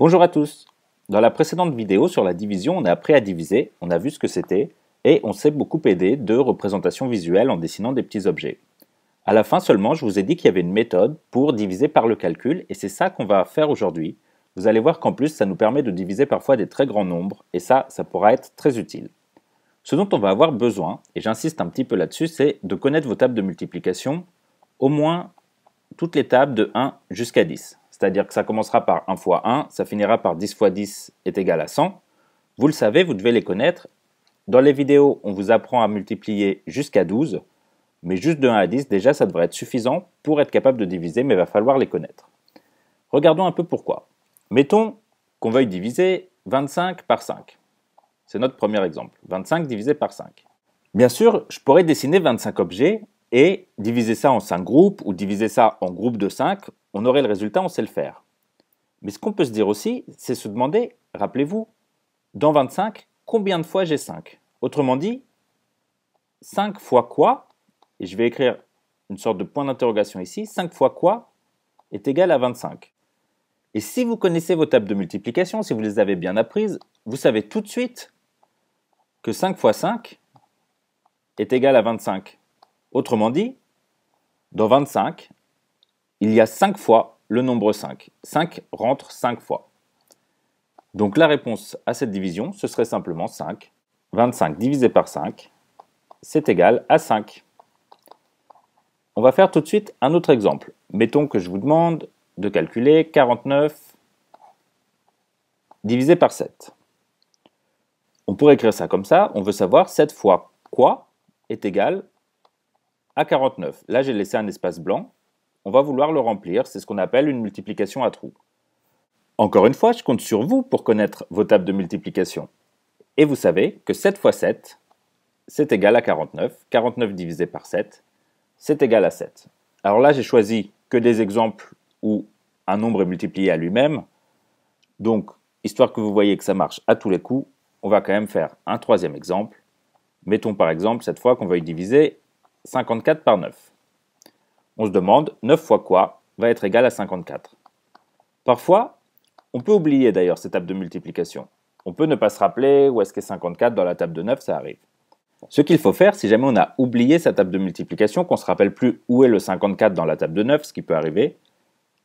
Bonjour à tous Dans la précédente vidéo sur la division, on a appris à diviser, on a vu ce que c'était, et on s'est beaucoup aidé de représentations visuelles en dessinant des petits objets. À la fin seulement, je vous ai dit qu'il y avait une méthode pour diviser par le calcul, et c'est ça qu'on va faire aujourd'hui. Vous allez voir qu'en plus, ça nous permet de diviser parfois des très grands nombres, et ça, ça pourra être très utile. Ce dont on va avoir besoin, et j'insiste un petit peu là-dessus, c'est de connaître vos tables de multiplication, au moins toutes les tables de 1 jusqu'à 10 c'est-à-dire que ça commencera par 1 fois 1, ça finira par 10 fois 10 est égal à 100. Vous le savez, vous devez les connaître. Dans les vidéos, on vous apprend à multiplier jusqu'à 12, mais juste de 1 à 10, déjà, ça devrait être suffisant pour être capable de diviser, mais il va falloir les connaître. Regardons un peu pourquoi. Mettons qu'on veuille diviser 25 par 5. C'est notre premier exemple. 25 divisé par 5. Bien sûr, je pourrais dessiner 25 objets et diviser ça en 5 groupes ou diviser ça en groupes de 5 on aurait le résultat, on sait le faire. Mais ce qu'on peut se dire aussi, c'est se demander, rappelez-vous, dans 25, combien de fois j'ai 5 Autrement dit, 5 fois quoi Et je vais écrire une sorte de point d'interrogation ici. 5 fois quoi est égal à 25. Et si vous connaissez vos tables de multiplication, si vous les avez bien apprises, vous savez tout de suite que 5 fois 5 est égal à 25. Autrement dit, dans 25, il y a 5 fois le nombre 5. 5 rentre 5 fois. Donc la réponse à cette division, ce serait simplement 5. 25 divisé par 5, c'est égal à 5. On va faire tout de suite un autre exemple. Mettons que je vous demande de calculer 49 divisé par 7. On pourrait écrire ça comme ça. On veut savoir 7 fois quoi est égal à 49. Là, j'ai laissé un espace blanc on va vouloir le remplir, c'est ce qu'on appelle une multiplication à trous. Encore une fois, je compte sur vous pour connaître vos tables de multiplication. Et vous savez que 7 x 7, c'est égal à 49. 49 divisé par 7, c'est égal à 7. Alors là, j'ai choisi que des exemples où un nombre est multiplié à lui-même. Donc, histoire que vous voyez que ça marche à tous les coups, on va quand même faire un troisième exemple. Mettons par exemple cette fois qu'on veuille diviser 54 par 9. On se demande 9 fois quoi va être égal à 54. Parfois, on peut oublier d'ailleurs cette table de multiplication. On peut ne pas se rappeler où est-ce qu'est 54 dans la table de 9, ça arrive. Ce qu'il faut faire, si jamais on a oublié sa table de multiplication, qu'on ne se rappelle plus où est le 54 dans la table de 9, ce qui peut arriver,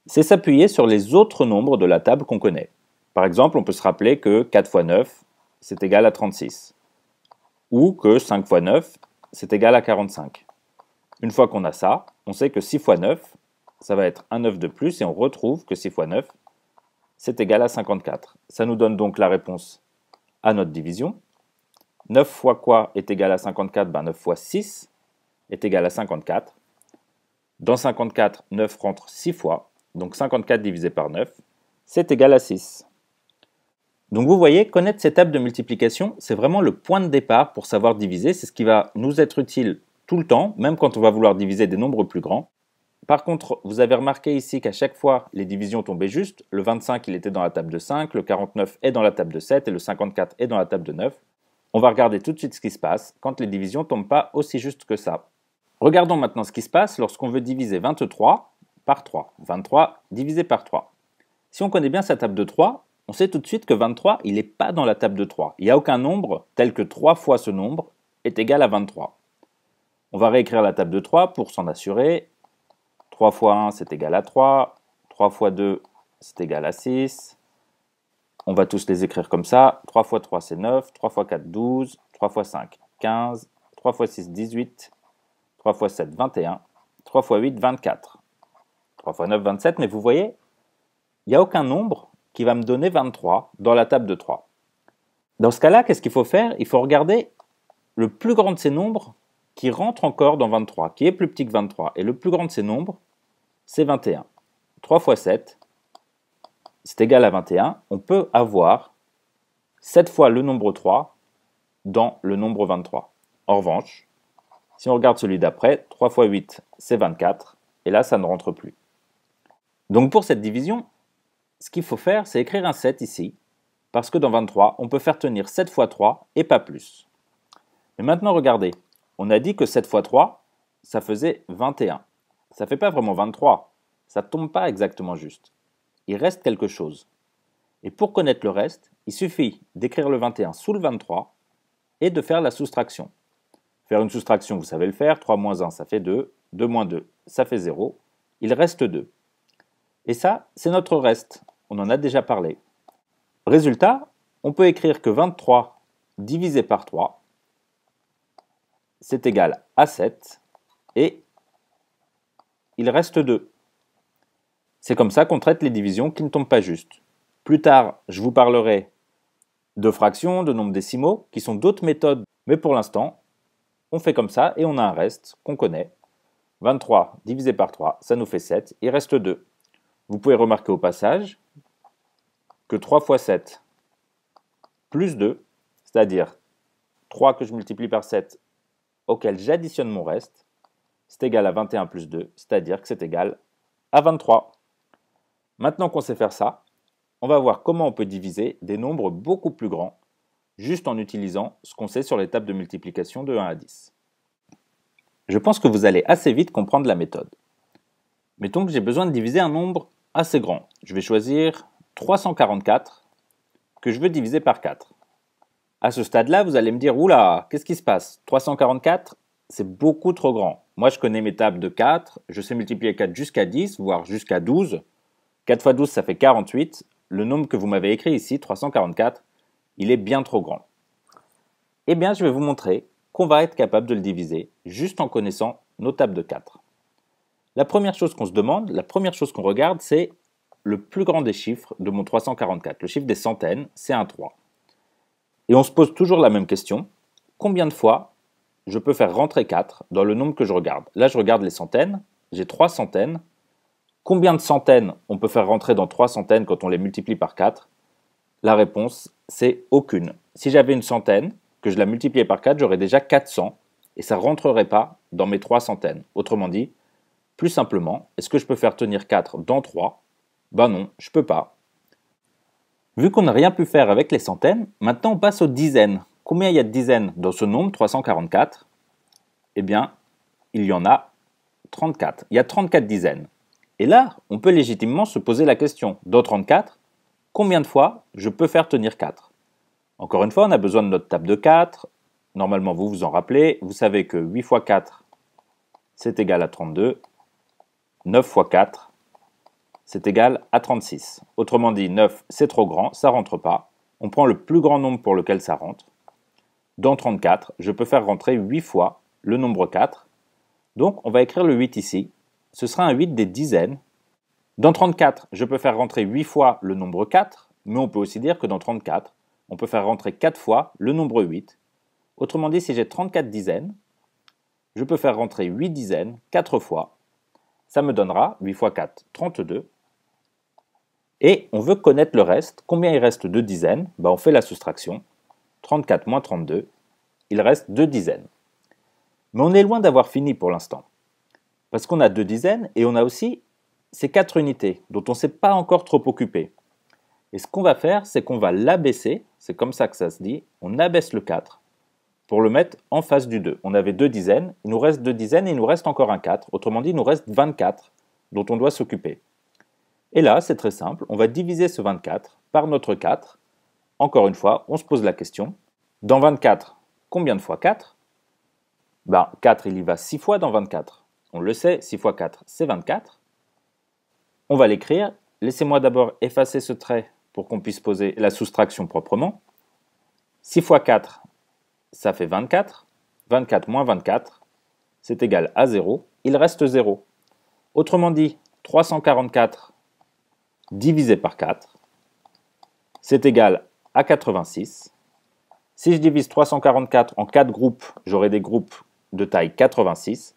c'est s'appuyer sur les autres nombres de la table qu'on connaît. Par exemple, on peut se rappeler que 4 fois 9, c'est égal à 36. Ou que 5 fois 9, c'est égal à 45. Une fois qu'on a ça, on sait que 6 fois 9, ça va être un 9 de plus, et on retrouve que 6 fois 9, c'est égal à 54. Ça nous donne donc la réponse à notre division. 9 fois quoi est égal à 54 9 ben, fois 6 est égal à 54. Dans 54, 9 rentre 6 fois, donc 54 divisé par 9, c'est égal à 6. Donc vous voyez, connaître cette tables de multiplication, c'est vraiment le point de départ pour savoir diviser, c'est ce qui va nous être utile tout le temps, même quand on va vouloir diviser des nombres plus grands. Par contre, vous avez remarqué ici qu'à chaque fois, les divisions tombaient juste. Le 25, il était dans la table de 5, le 49 est dans la table de 7 et le 54 est dans la table de 9. On va regarder tout de suite ce qui se passe quand les divisions ne tombent pas aussi juste que ça. Regardons maintenant ce qui se passe lorsqu'on veut diviser 23 par 3. 23 divisé par 3. Si on connaît bien sa table de 3, on sait tout de suite que 23, il n'est pas dans la table de 3. Il n'y a aucun nombre tel que 3 fois ce nombre est égal à 23. On va réécrire la table de 3 pour s'en assurer. 3 fois 1, c'est égal à 3. 3 x 2, c'est égal à 6. On va tous les écrire comme ça. 3 fois 3, c'est 9. 3 x 4, 12. 3 x 5, 15. 3 x 6, 18. 3 x 7, 21. 3 x 8, 24. 3 x 9, 27. Mais vous voyez, il n'y a aucun nombre qui va me donner 23 dans la table de 3. Dans ce cas-là, qu'est-ce qu'il faut faire Il faut regarder le plus grand de ces nombres qui rentre encore dans 23, qui est plus petit que 23. Et le plus grand de ces nombres, c'est 21. 3 fois 7, c'est égal à 21. On peut avoir 7 fois le nombre 3 dans le nombre 23. En revanche, si on regarde celui d'après, 3 fois 8, c'est 24. Et là, ça ne rentre plus. Donc pour cette division, ce qu'il faut faire, c'est écrire un 7 ici, parce que dans 23, on peut faire tenir 7 fois 3 et pas plus. Mais maintenant, regardez, on a dit que 7 fois 3, ça faisait 21. Ça fait pas vraiment 23. Ça tombe pas exactement juste. Il reste quelque chose. Et pour connaître le reste, il suffit d'écrire le 21 sous le 23 et de faire la soustraction. Faire une soustraction, vous savez le faire. 3 moins 1, ça fait 2. 2 moins 2, ça fait 0. Il reste 2. Et ça, c'est notre reste. On en a déjà parlé. Résultat, on peut écrire que 23 divisé par 3, c'est égal à 7 et il reste 2. C'est comme ça qu'on traite les divisions qui ne tombent pas juste. Plus tard, je vous parlerai de fractions, de nombres décimaux, qui sont d'autres méthodes, mais pour l'instant, on fait comme ça et on a un reste qu'on connaît. 23 divisé par 3, ça nous fait 7, il reste 2. Vous pouvez remarquer au passage que 3 fois 7 plus 2, c'est-à-dire 3 que je multiplie par 7, auquel j'additionne mon reste, c'est égal à 21 plus 2, c'est-à-dire que c'est égal à 23. Maintenant qu'on sait faire ça, on va voir comment on peut diviser des nombres beaucoup plus grands, juste en utilisant ce qu'on sait sur l'étape de multiplication de 1 à 10. Je pense que vous allez assez vite comprendre la méthode. Mettons que j'ai besoin de diviser un nombre assez grand. Je vais choisir 344 que je veux diviser par 4. À ce stade-là, vous allez me dire, oula, qu'est-ce qui se passe 344, c'est beaucoup trop grand. Moi, je connais mes tables de 4, je sais multiplier 4 jusqu'à 10, voire jusqu'à 12. 4 x 12, ça fait 48. Le nombre que vous m'avez écrit ici, 344, il est bien trop grand. Eh bien, je vais vous montrer qu'on va être capable de le diviser juste en connaissant nos tables de 4. La première chose qu'on se demande, la première chose qu'on regarde, c'est le plus grand des chiffres de mon 344. Le chiffre des centaines, c'est un 3. Et on se pose toujours la même question. Combien de fois je peux faire rentrer 4 dans le nombre que je regarde Là, je regarde les centaines. J'ai 3 centaines. Combien de centaines on peut faire rentrer dans 3 centaines quand on les multiplie par 4 La réponse, c'est aucune. Si j'avais une centaine, que je la multipliais par 4, j'aurais déjà 400 et ça ne rentrerait pas dans mes 3 centaines. Autrement dit, plus simplement, est-ce que je peux faire tenir 4 dans 3 Ben non, je peux pas. Vu qu'on n'a rien pu faire avec les centaines, maintenant on passe aux dizaines. Combien il y a de dizaines dans ce nombre 344 Eh bien, il y en a 34. Il y a 34 dizaines. Et là, on peut légitimement se poser la question, dans 34, combien de fois je peux faire tenir 4 Encore une fois, on a besoin de notre table de 4. Normalement, vous vous en rappelez. Vous savez que 8 x 4, c'est égal à 32. 9 x 4, c'est égal à 36. Autrement dit, 9, c'est trop grand, ça rentre pas. On prend le plus grand nombre pour lequel ça rentre. Dans 34, je peux faire rentrer 8 fois le nombre 4. Donc, on va écrire le 8 ici. Ce sera un 8 des dizaines. Dans 34, je peux faire rentrer 8 fois le nombre 4, mais on peut aussi dire que dans 34, on peut faire rentrer 4 fois le nombre 8. Autrement dit, si j'ai 34 dizaines, je peux faire rentrer 8 dizaines 4 fois. Ça me donnera 8 fois 4, 32, et on veut connaître le reste. Combien il reste de dizaines bah, On fait la soustraction. 34 moins 32, il reste deux dizaines. Mais on est loin d'avoir fini pour l'instant. Parce qu'on a deux dizaines et on a aussi ces quatre unités dont on ne s'est pas encore trop occupé. Et ce qu'on va faire, c'est qu'on va l'abaisser, c'est comme ça que ça se dit, on abaisse le 4 pour le mettre en face du 2. On avait deux dizaines, il nous reste deux dizaines et il nous reste encore un 4. Autrement dit, il nous reste 24 dont on doit s'occuper. Et là, c'est très simple, on va diviser ce 24 par notre 4. Encore une fois, on se pose la question, dans 24, combien de fois 4 4, ben, il y va 6 fois dans 24. On le sait, 6 fois 4, c'est 24. On va l'écrire. Laissez-moi d'abord effacer ce trait pour qu'on puisse poser la soustraction proprement. 6 fois 4, ça fait 24. 24 moins 24, c'est égal à 0. Il reste 0. Autrement dit, 344 divisé par 4, c'est égal à 86. Si je divise 344 en 4 groupes, j'aurai des groupes de taille 86.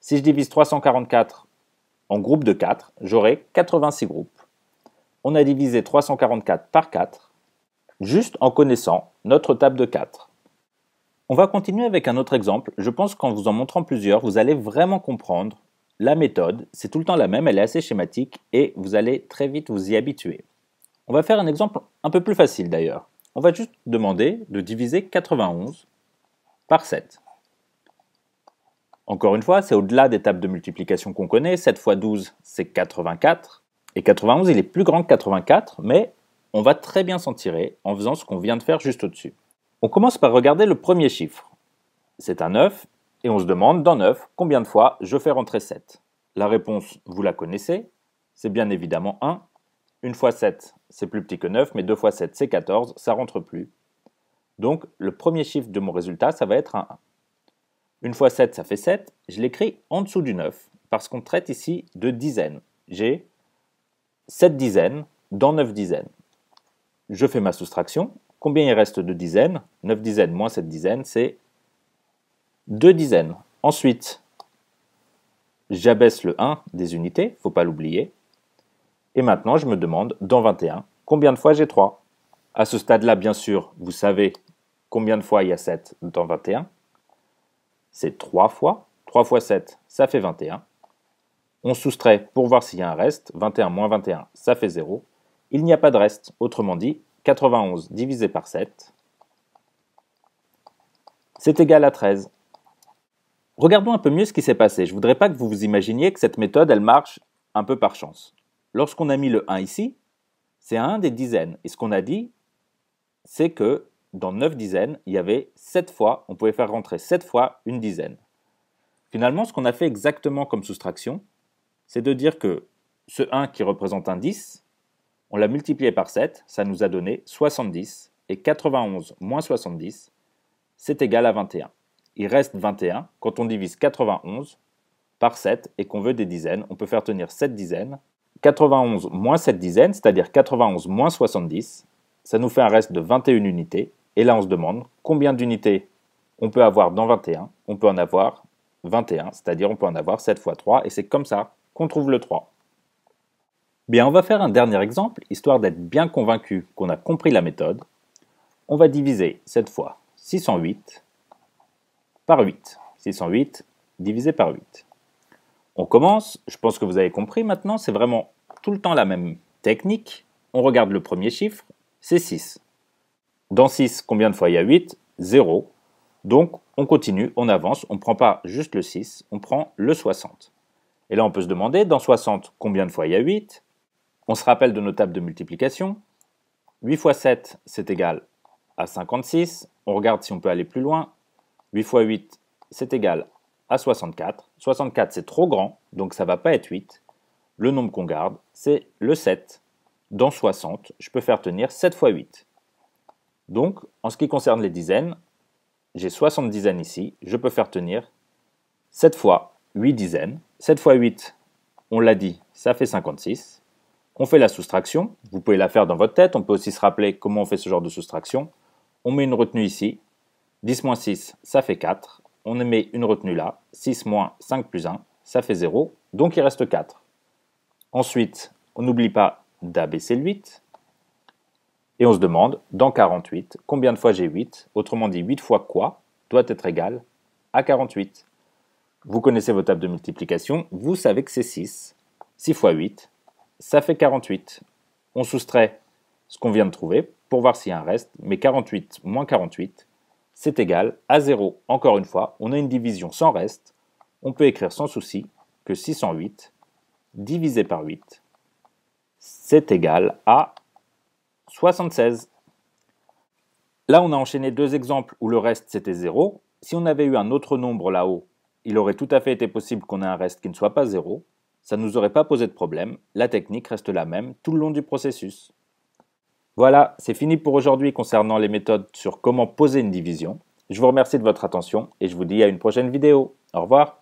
Si je divise 344 en groupes de 4, j'aurai 86 groupes. On a divisé 344 par 4, juste en connaissant notre table de 4. On va continuer avec un autre exemple. Je pense qu'en vous en montrant plusieurs, vous allez vraiment comprendre la méthode, c'est tout le temps la même, elle est assez schématique et vous allez très vite vous y habituer. On va faire un exemple un peu plus facile d'ailleurs. On va juste demander de diviser 91 par 7. Encore une fois, c'est au-delà des tables de multiplication qu'on connaît. 7 fois 12, c'est 84. Et 91, il est plus grand que 84, mais on va très bien s'en tirer en faisant ce qu'on vient de faire juste au-dessus. On commence par regarder le premier chiffre. C'est un 9, et on se demande, dans 9, combien de fois je fais rentrer 7 La réponse, vous la connaissez, c'est bien évidemment 1. Une fois 7, c'est plus petit que 9, mais 2 fois 7, c'est 14, ça rentre plus. Donc le premier chiffre de mon résultat, ça va être un 1. Une fois 7, ça fait 7. Je l'écris en dessous du 9, parce qu'on traite ici de dizaines. J'ai 7 dizaines dans 9 dizaines. Je fais ma soustraction. Combien il reste de dizaines 9 dizaines moins 7 dizaines, c'est deux dizaines. Ensuite, j'abaisse le 1 des unités, faut pas l'oublier. Et maintenant, je me demande, dans 21, combien de fois j'ai 3 À ce stade-là, bien sûr, vous savez combien de fois il y a 7 dans 21. C'est 3 fois. 3 fois 7, ça fait 21. On soustrait pour voir s'il y a un reste. 21 moins 21, ça fait 0. Il n'y a pas de reste. Autrement dit, 91 divisé par 7, c'est égal à 13. Regardons un peu mieux ce qui s'est passé. Je ne voudrais pas que vous vous imaginiez que cette méthode, elle marche un peu par chance. Lorsqu'on a mis le 1 ici, c'est un des dizaines. Et ce qu'on a dit, c'est que dans 9 dizaines, il y avait 7 fois, on pouvait faire rentrer 7 fois une dizaine. Finalement, ce qu'on a fait exactement comme soustraction, c'est de dire que ce 1 qui représente un 10, on l'a multiplié par 7, ça nous a donné 70, et 91 moins 70, c'est égal à 21 il reste 21. Quand on divise 91 par 7 et qu'on veut des dizaines, on peut faire tenir 7 dizaines. 91 moins 7 dizaines, c'est-à-dire 91 moins 70, ça nous fait un reste de 21 unités. Et là, on se demande combien d'unités on peut avoir dans 21. On peut en avoir 21, c'est-à-dire on peut en avoir 7 fois 3, et c'est comme ça qu'on trouve le 3. Bien, on va faire un dernier exemple, histoire d'être bien convaincu qu'on a compris la méthode. On va diviser cette fois 608 par 8. 608 divisé par 8. On commence, je pense que vous avez compris maintenant, c'est vraiment tout le temps la même technique. On regarde le premier chiffre, c'est 6. Dans 6, combien de fois il y a 8 0. Donc on continue, on avance, on ne prend pas juste le 6, on prend le 60. Et là on peut se demander, dans 60, combien de fois il y a 8 On se rappelle de nos tables de multiplication. 8 fois 7, c'est égal à 56. On regarde si on peut aller plus loin. 8 x 8, c'est égal à 64. 64, c'est trop grand, donc ça ne va pas être 8. Le nombre qu'on garde, c'est le 7. Dans 60, je peux faire tenir 7 x 8. Donc, en ce qui concerne les dizaines, j'ai 60 dizaines ici, je peux faire tenir 7 fois 8 dizaines. 7 x 8, on l'a dit, ça fait 56. On fait la soustraction, vous pouvez la faire dans votre tête, on peut aussi se rappeler comment on fait ce genre de soustraction. On met une retenue ici, 10 moins 6, ça fait 4. On émet une retenue là. 6 moins 5 plus 1, ça fait 0. Donc il reste 4. Ensuite, on n'oublie pas d'abaisser le 8. Et on se demande, dans 48, combien de fois j'ai 8 Autrement dit, 8 fois quoi doit être égal à 48. Vous connaissez vos tables de multiplication, vous savez que c'est 6. 6 fois 8, ça fait 48. On soustrait ce qu'on vient de trouver pour voir s'il y a un reste, mais 48 moins 48, c'est égal à 0. Encore une fois, on a une division sans reste. On peut écrire sans souci que 608 divisé par 8, c'est égal à 76. Là, on a enchaîné deux exemples où le reste, c'était 0. Si on avait eu un autre nombre là-haut, il aurait tout à fait été possible qu'on ait un reste qui ne soit pas 0. Ça ne nous aurait pas posé de problème. La technique reste la même tout le long du processus. Voilà, c'est fini pour aujourd'hui concernant les méthodes sur comment poser une division. Je vous remercie de votre attention et je vous dis à une prochaine vidéo. Au revoir